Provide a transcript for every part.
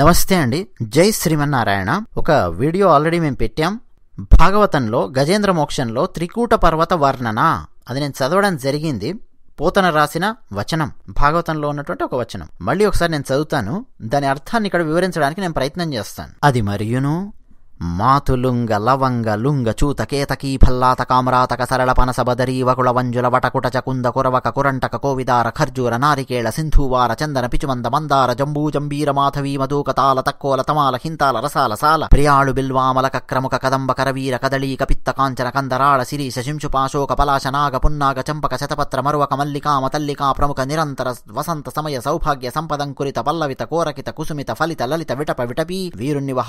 నమస్తే అండి జై శ్రీమన్నారాయణ ఒక వీడియో ఆల్రెడీ మేము పెట్టాం భాగవతంలో గజేంద్ర మోక్షంలో త్రికూట పర్వత వర్ణన అది నేను చదవడం జరిగింది పోతన రాసిన వచనం భాగవతంలో ఉన్నటువంటి ఒక వచనం మళ్ళీ ఒకసారి నేను చదువుతాను దాని అర్థాన్ని ఇక్కడ వివరించడానికి నేను ప్రయత్నం చేస్తాను అది మరియును ಲುಂಗ ಲವಂಗ ಲುಂಗ ಚೂತ ಕೇತಕೀ ಫಲ್ಲಾತ ಕಾಮರಾತಕ ಸರಳ ಪನಸ ಬದರೀವ ಕುಳವಂಜುಲ ವಟಕುಟ ಚಕುಂದ ಕುರವಕ ಕುರಂಟಕ ಕೋವಿದಾರ ಖರ್ಜೂರ ನಾರಿಕೇಳ ಸಿಂಧೂವಾರ ಚಂದನ ಪಿಚುಮಂದ ಮಂದಾರ ಜಂಬೂ ಜಂಬೀರ ಮಾಧವಿ ಮಧೂಕ ತಾಲ ತಕ್ಕೋಲ ತಮಾಲ ಹಿಂತಾಲ ರಸಾಲ ಸಾಲ ಪ್ರಿಯಾಳು ಬಿಲ್ವಾಮಲ ಕಕ್ರಮುಖ ಕದಂಬ ಕರವೀರ ಕದಳಿ ಕಪಿತ್ತ ಕಾಂಚನ ಕಂದರಾಳ ಸಿರೀಶ ಶಿಂಶುಪಾಶೋಕ ಪಲಾಶ ನಾಗ ಪುನ್ನಾಗ ಚಂಪಕ ಶತಪತ್ರ ಮರುವಕ ಮಲ್ಲಿಕಾಮ ತಲ್ಲಿಕಾ ಪ್ರಮುಖ ನಿರಂತರ ವಸಂತ ಸಮಯ ಸೌಭಾಗ್ಯ ಸಂಪದಂಕುರಿತ ಪಲ್ಲವಿತ ಕೋರಕಿತ ಕುಸುಮಿತ ಫಲಿತ ಲಲಿತ ವಿಟಪ ವಿಟಪಿ ವೀರುಣ್ಣಿವ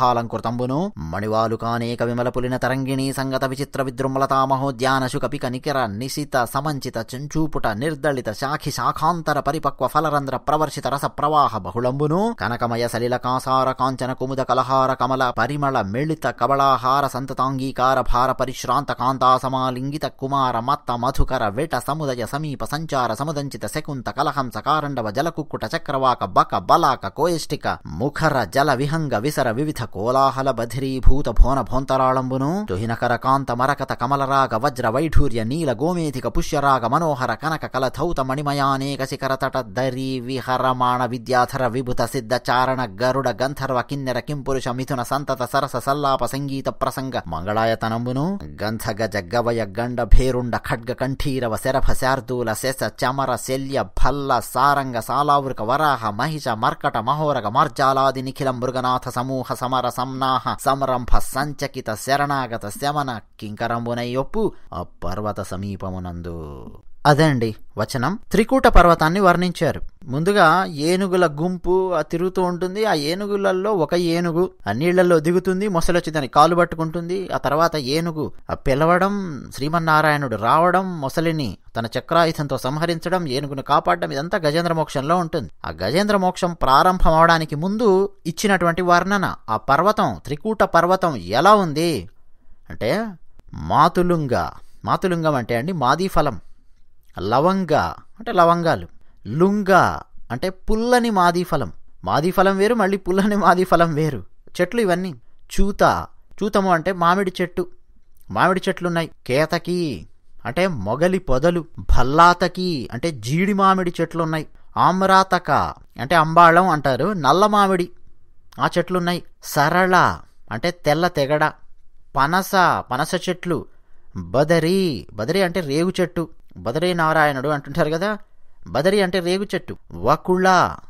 మణివాలుకానేక విమలపులిన తరంగిణీ సంగత విచిత్ర విద్రుమలతామహోద్యాన శుకపి నికిర నిశిత సమంచిత చెంచూపుట నిర్దళిత శాఖి శాఖాంతర పరిపక్వ ఫలరంధ్ర ప్రవర్షిత రస ప్రవాహ బహుళంబును కనకమయ సలిల కాసార కాంచన కుముద కలహార కమల పరిమళ మిళిత కబళాహార సంతతాంగీకార భార పరిశ్రాంత కాంతాసమాలింగిత కుమార మత్త మధుకర వేట సముదయ సమీప సంచార సముదంచిత శకుంత కలహంస కారండవ జలకుక్కుట చక్రవాక బక బలాక కోయష్టిక ముఖర జల విహంగ విసర వివిధ కోలాహల బధిరీ భూత భోన భోంతరాళంబును కాంత మరకత కమలరాగ వజ్ర వైఢూర్య నీల గోమేధిక పుష్యరాగ మనోహర కనక కలధౌత మణిమయానేక శిఖర తట దరి విహరమాణ విద్యాధర విభుత సిద్ధ చారణ గరుడ గంధర్వ కిన్నెర కింపురుష మిథున సంతత సరస సల్లాప సంగీత ప్రసంగ మంగళాయతనంబును గజ గవయ గండ భేరుండ ఖడ్గ కంఠీరవ శరభ శార్దూల శశ చమర శల్య భల్ల సారంగ సాలావృక వరాహ మహిష మర్కట మహోరగ మార్జాలాది నిఖిల మృగనాథ సమూహ సమర సంనాహ సమర రంభసంచకిత శరణాగత శమన కింకరంబునై ఒప్పు ఆ పర్వత సమీపమునందు అదే అండి వచనం త్రికూట పర్వతాన్ని వర్ణించారు ముందుగా ఏనుగుల గుంపు తిరుగుతూ ఉంటుంది ఆ ఏనుగులలో ఒక ఏనుగు ఆ నీళ్లలో దిగుతుంది మొసలొచ్చి దాన్ని కాలు పట్టుకుంటుంది ఆ తర్వాత ఏనుగు ఆ పిలవడం శ్రీమన్నారాయణుడు రావడం మొసలిని తన చక్రాయుధంతో సంహరించడం ఏనుగును కాపాడడం ఇదంతా గజేంద్ర మోక్షంలో ఉంటుంది ఆ గజేంద్ర మోక్షం ప్రారంభం అవడానికి ముందు ఇచ్చినటువంటి వర్ణన ఆ పర్వతం త్రికూట పర్వతం ఎలా ఉంది అంటే మాతులుంగ మాతులుంగం అంటే అండి మాది ఫలం లవంగా అంటే లవంగాలు లుంగా అంటే పుల్లని మాది ఫలం మాది ఫలం వేరు మళ్ళీ పుల్లని మాది ఫలం వేరు చెట్లు ఇవన్నీ చూత చూతము అంటే మామిడి చెట్టు మామిడి చెట్లున్నాయి కేతకి అంటే మొగలి పొదలు భల్లాతకి అంటే జీడి మామిడి చెట్లున్నాయి ఆమ్రాతక అంటే అంబాళం అంటారు నల్ల మామిడి ఆ చెట్లున్నాయి సరళ అంటే తెల్ల తెగడ పనస పనస చెట్లు బదరి బదరి అంటే రేగు చెట్టు బదరీ నారాయణుడు అంటుంటారు కదా బదరి అంటే రేగు చెట్టు వకుళ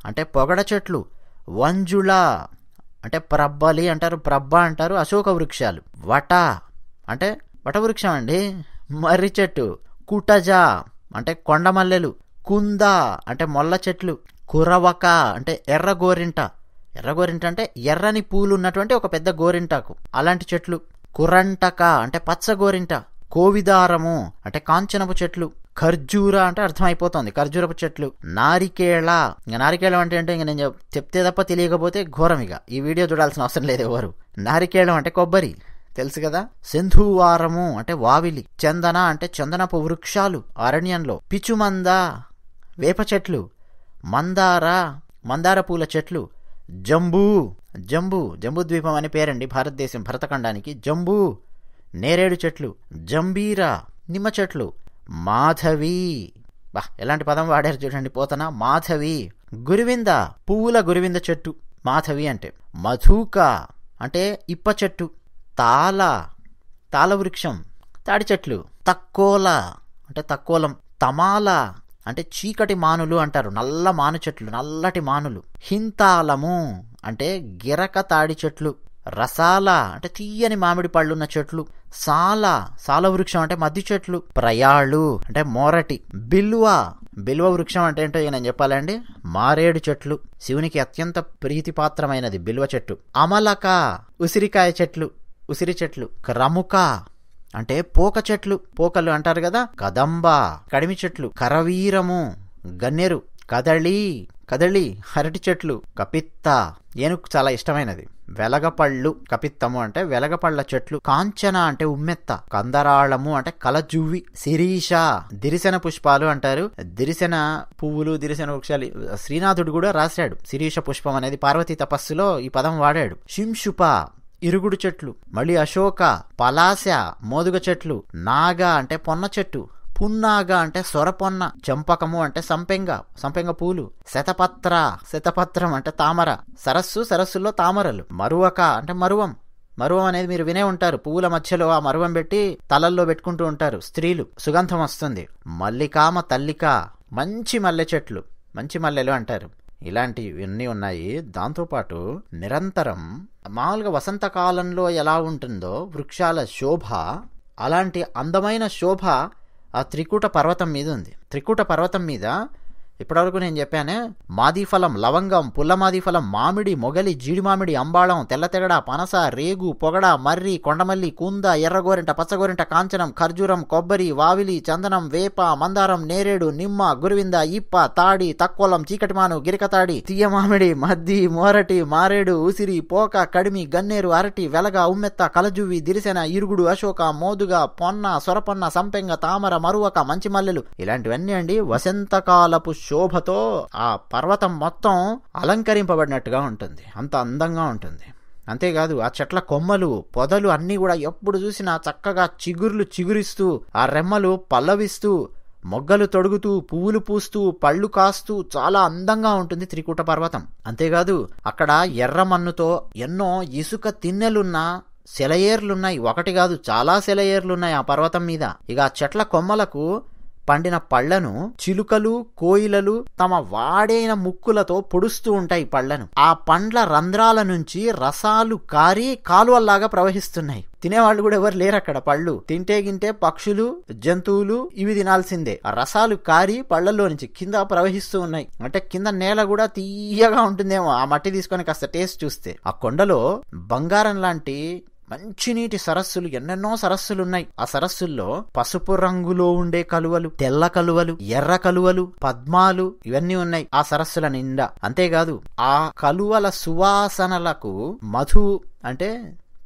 అంటే పొగడ చెట్లు వంజుళ అంటే ప్రబ్బలి అంటారు ప్రబ్బ అంటారు అశోక వృక్షాలు వట అంటే వటవృక్షం అండి మర్రి చెట్టు కుటజ అంటే కొండమల్లెలు కుంద అంటే మొల్ల చెట్లు కురవక అంటే ఎర్ర గోరింట ఎర్ర గోరింట అంటే ఎర్రని పూలు ఉన్నటువంటి ఒక పెద్ద గోరింటాకు అలాంటి చెట్లు కురంటక అంటే పచ్చ గోరింట కోవిదారము అంటే కాంచనపు చెట్లు ఖర్జూర అంటే అర్థమైపోతుంది ఖర్జూరపు చెట్లు నారికేళ నారికేళం అంటే అంటే ఇంక నేను చెప్తే తప్ప తెలియకపోతే ఘోరం ఇక ఈ వీడియో చూడాల్సిన అవసరం లేదు ఎవరు నారికేళం అంటే కొబ్బరి తెలుసు కదా సింధువారము అంటే వావిలి చందన అంటే చందనపు వృక్షాలు అరణ్యంలో పిచుమంద వేప చెట్లు మందార మందార పూల చెట్లు జంబూ జంబూ జంబూ ద్వీపం అనే పేరండి భారతదేశం భరతఖండానికి జంబూ నేరేడు చెట్లు జంబీరా నిమ్మ చెట్లు మాధవి బా ఎలాంటి పదం వాడారు చూడండి పోతన మాధవి గురివింద పువ్వుల గురివింద చెట్టు మాధవి అంటే మధుక అంటే ఇప్ప చెట్టు తాళ తాళవృక్షం తాడి చెట్లు తక్కోల అంటే తక్కోలం తమాల అంటే చీకటి మానులు అంటారు నల్ల మాను చెట్లు నల్లటి మానులు హింతాలము అంటే గిరక తాడి చెట్లు రసాల అంటే తీయని మామిడి పళ్ళున్న చెట్లు సాల సాల వృక్షం అంటే మద్ది చెట్లు ప్రయాళ్ళు అంటే మోరటి బిల్వ బిల్వ వృక్షం అంటే ఏంటో నేను చెప్పాలండి మారేడు చెట్లు శివునికి అత్యంత ప్రీతిపాత్రమైనది బిల్వ చెట్టు అమలక ఉసిరికాయ చెట్లు ఉసిరి చెట్లు క్రముక అంటే పోక చెట్లు పోకలు అంటారు కదా కదంబ కడిమి చెట్లు కరవీరము గన్నేరు కదళి కదళి అరటి చెట్లు కపిత్త ఏనుగు చాలా ఇష్టమైనది వెలగపళ్ళు కపిత్తము అంటే వెలగపళ్ళ చెట్లు కాంచన అంటే ఉమ్మెత్త కందరాళము అంటే కలజువ్వి శిరీష దిరిసెన పుష్పాలు అంటారు దిరిసెన పువ్వులు దిరిసెన వృక్షాలు శ్రీనాథుడు కూడా రాశాడు శిరీష పుష్పం అనేది పార్వతీ తపస్సులో ఈ పదం వాడాడు శింషుప ఇరుగుడు చెట్లు మళ్ళీ అశోక పలాస మోదుగ చెట్లు నాగ అంటే పొన్న చెట్టు పున్నాగా అంటే సొరపొన్న చంపకము అంటే సంపెంగ సంపెంగ పూలు శతపత్ర శతపత్రం అంటే తామర సరస్సు సరస్సులో తామరలు మరువక అంటే మరువం మరువం అనేది మీరు వినే ఉంటారు పువ్వుల మధ్యలో ఆ మరువం పెట్టి తలల్లో పెట్టుకుంటూ ఉంటారు స్త్రీలు సుగంధం వస్తుంది మల్లికామ తల్లిక మంచి మల్లె చెట్లు మంచి మల్లెలు అంటారు ఇలాంటివన్నీ ఉన్నాయి దాంతోపాటు నిరంతరం మామూలుగా వసంతకాలంలో ఎలా ఉంటుందో వృక్షాల శోభ అలాంటి అందమైన శోభ ఆ త్రికూట పర్వతం మీద ఉంది త్రికూట పర్వతం మీద ఇప్పటివరకు నేను చెప్పాను మాదిఫలం లవంగం పుల్ల మాదిఫలం మామిడి మొగలి జీడి మామిడి అంబాళం తెల్లతెగడ పనస రేగు పొగడ మర్రి కొండమల్లి కుంద ఎర్రగోరింట పచ్చగోరింట కాంచనం ఖర్జూరం కొబ్బరి వావిలి చందనం వేప మందారం నేరేడు నిమ్మ గురువింద ఇప్ప తాడి తక్కువలం చీకటిమాను గిరికతాడి తీయ మామిడి మద్ది మోరటి మారేడు ఉసిరి పోక కడిమి గన్నేరు అరటి వెలగ ఉమ్మెత్త కలజువి దిరిసెన ఇరుగుడు అశోక మోదుగ పొన్న సొరపొన్న సంపెంగ తామర మరువక మంచి మల్లెలు ఇలాంటివన్నీ అండి వసంతకాలపు శోభతో ఆ పర్వతం మొత్తం అలంకరింపబడినట్టుగా ఉంటుంది అంత అందంగా ఉంటుంది అంతేకాదు ఆ చెట్ల కొమ్మలు పొదలు అన్నీ కూడా ఎప్పుడు చూసినా చక్కగా చిగుర్లు చిగురిస్తూ ఆ రెమ్మలు పల్లవిస్తూ మొగ్గలు తొడుగుతూ పువ్వులు పూస్తూ పళ్ళు కాస్తూ చాలా అందంగా ఉంటుంది త్రికూట పర్వతం అంతేకాదు అక్కడ ఎర్రమన్నుతో ఎన్నో ఇసుక తిన్నెలున్న సెలయేర్లున్నాయి ఒకటి కాదు చాలా సెలయేర్లున్నాయి ఆ పర్వతం మీద ఇక ఆ చెట్ల కొమ్మలకు పండిన పళ్లను చిలుకలు కోయిలలు తమ వాడైన ముక్కులతో పొడుస్తూ ఉంటాయి పళ్లను ఆ పండ్ల రంధ్రాల నుంచి రసాలు కారి కాలువల్లాగా ప్రవహిస్తున్నాయి తినేవాళ్ళు కూడా ఎవరు లేరు అక్కడ పళ్ళు తింటే గింటే పక్షులు జంతువులు ఇవి తినాల్సిందే ఆ రసాలు కారి పళ్ళల్లో నుంచి కింద ప్రవహిస్తూ ఉన్నాయి అంటే కింద నేల కూడా తీయగా ఉంటుందేమో ఆ మట్టి తీసుకొని కాస్త టేస్ట్ చూస్తే ఆ కొండలో బంగారం లాంటి మంచినీటి సరస్సులు ఎన్నెన్నో సరస్సులున్నాయి ఆ సరస్సుల్లో పసుపు రంగులో ఉండే కలువలు తెల్ల కలువలు ఎర్ర కలువలు పద్మాలు ఇవన్నీ ఉన్నాయి ఆ సరస్సుల నిండా అంతేకాదు ఆ కలువల సువాసనలకు మధు అంటే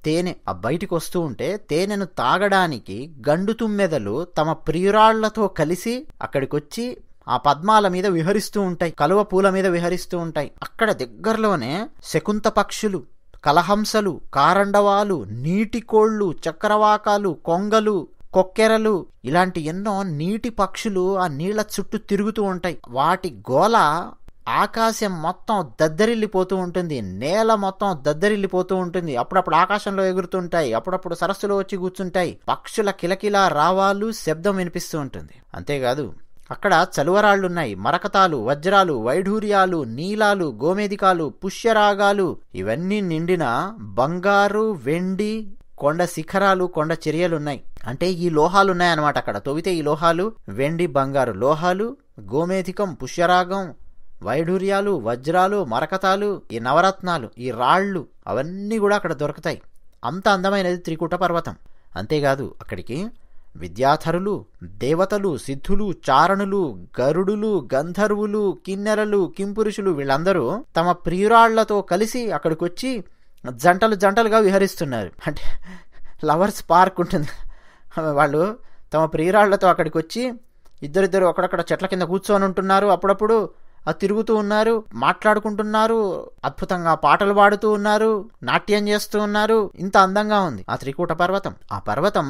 తేనె ఆ బయటికి వస్తూ ఉంటే తేనెను తాగడానికి గండు తుమ్మెదలు తమ ప్రియురాళ్లతో కలిసి అక్కడికొచ్చి ఆ పద్మాల మీద విహరిస్తూ ఉంటాయి కలువ పూల మీద విహరిస్తూ ఉంటాయి అక్కడ దగ్గరలోనే శకుంత పక్షులు కలహంసలు కారండవాలు నీటికోళ్ళు చక్రవాకాలు కొంగలు కొక్కెరలు ఇలాంటి ఎన్నో నీటి పక్షులు ఆ నీళ్ల చుట్టూ తిరుగుతూ ఉంటాయి వాటి గోల ఆకాశం మొత్తం దద్దరిల్లిపోతూ ఉంటుంది నేల మొత్తం దద్దరిల్లిపోతూ ఉంటుంది అప్పుడప్పుడు ఆకాశంలో ఎగురుతుంటాయి అప్పుడప్పుడు సరస్సులో వచ్చి కూర్చుంటాయి పక్షుల కిలకిలా రావాలు శబ్దం వినిపిస్తూ ఉంటుంది అంతేకాదు అక్కడ చలువరాళ్లున్నాయి మరకతాలు వజ్రాలు వైఢూర్యాలు నీలాలు గోమేదికాలు పుష్యరాగాలు ఇవన్నీ నిండిన బంగారు వెండి కొండ శిఖరాలు కొండ చర్యలున్నాయి అంటే ఈ లోహాలున్నాయన్నమాట అక్కడ తొవితే ఈ లోహాలు వెండి బంగారు లోహాలు గోమేధికం పుష్యరాగం వైఢూర్యాలు వజ్రాలు మరకతాలు ఈ నవరత్నాలు ఈ రాళ్ళు అవన్నీ కూడా అక్కడ దొరుకుతాయి అంత అందమైనది త్రికూట పర్వతం అంతేకాదు అక్కడికి విద్యాధరులు దేవతలు సిద్ధులు చారణులు గరుడులు గంధర్వులు కిన్నెరలు కింపురుషులు వీళ్ళందరూ తమ ప్రియురాళ్లతో కలిసి అక్కడికొచ్చి జంటలు జంటలుగా విహరిస్తున్నారు అంటే లవర్స్ పార్క్ ఉంటుంది వాళ్ళు తమ ప్రియురాళ్లతో అక్కడికి వచ్చి ఇద్దరిద్దరు అక్కడక్కడ చెట్ల కింద కూర్చొని ఉంటున్నారు అప్పుడప్పుడు ఆ తిరుగుతూ ఉన్నారు మాట్లాడుకుంటున్నారు అద్భుతంగా పాటలు పాడుతూ ఉన్నారు నాట్యం చేస్తూ ఉన్నారు ఇంత అందంగా ఉంది ఆ త్రికూట పర్వతం ఆ పర్వతం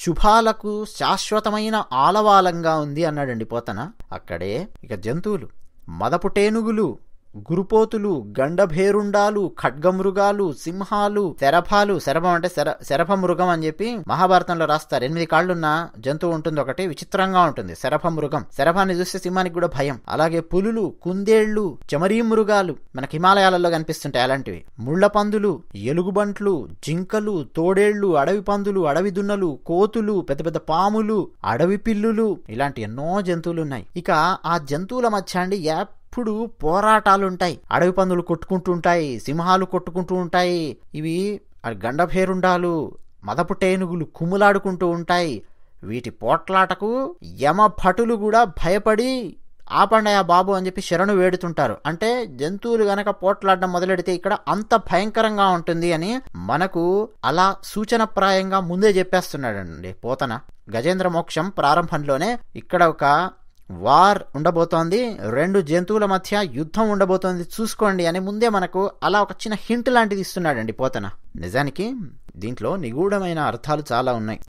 శుభాలకు శాశ్వతమైన ఆలవాలంగా ఉంది అన్నాడండి పోతన అక్కడే ఇక జంతువులు మదపుటేనుగులు గురుపోతులు గండభేరుండాలు ఖడ్గమృగాలు సింహాలు శరభాలు శరభం అంటే శర శరభ మృగం అని చెప్పి మహాభారతంలో రాస్తారు ఎనిమిది కాళ్ళున్న జంతువు ఉంటుంది ఒకటి విచిత్రంగా ఉంటుంది శరభ మృగం శరభాన్ని చూస్తే సింహానికి కూడా భయం అలాగే పులులు కుందేళ్లు చమరీ మృగాలు మనకి హిమాలయాలలో కనిపిస్తుంటాయి అలాంటివి ముళ్ల పందులు ఎలుగుబంట్లు జింకలు తోడేళ్లు అడవి పందులు అడవి దున్నలు కోతులు పెద్ద పెద్ద పాములు అడవి పిల్లులు ఇలాంటి ఎన్నో జంతువులు ఉన్నాయి ఇక ఆ జంతువుల మధ్య అండి యాప్ ఎప్పుడు పోరాటాలుంటాయి అడవి పందులు కొట్టుకుంటూ ఉంటాయి సింహాలు కొట్టుకుంటూ ఉంటాయి ఇవి గండభేరుండాలు మదపుటేనుగులు కుమ్ములాడుకుంటూ ఉంటాయి వీటి పోట్లాటకు యమ భటులు కూడా భయపడి ఆపండయా బాబు అని చెప్పి శరణు వేడుతుంటారు అంటే జంతువులు గనక పోట్లాడడం మొదలెడితే ఇక్కడ అంత భయంకరంగా ఉంటుంది అని మనకు అలా సూచనప్రాయంగా ముందే చెప్పేస్తున్నాడండి పోతన గజేంద్ర మోక్షం ప్రారంభంలోనే ఇక్కడ ఒక వార్ ఉండబోతోంది రెండు జంతువుల మధ్య యుద్ధం ఉండబోతోంది చూసుకోండి అని ముందే మనకు అలా ఒక చిన్న హింట్ లాంటిది ఇస్తున్నాడండి పోతన నిజానికి దీంట్లో నిగూఢమైన అర్థాలు చాలా ఉన్నాయి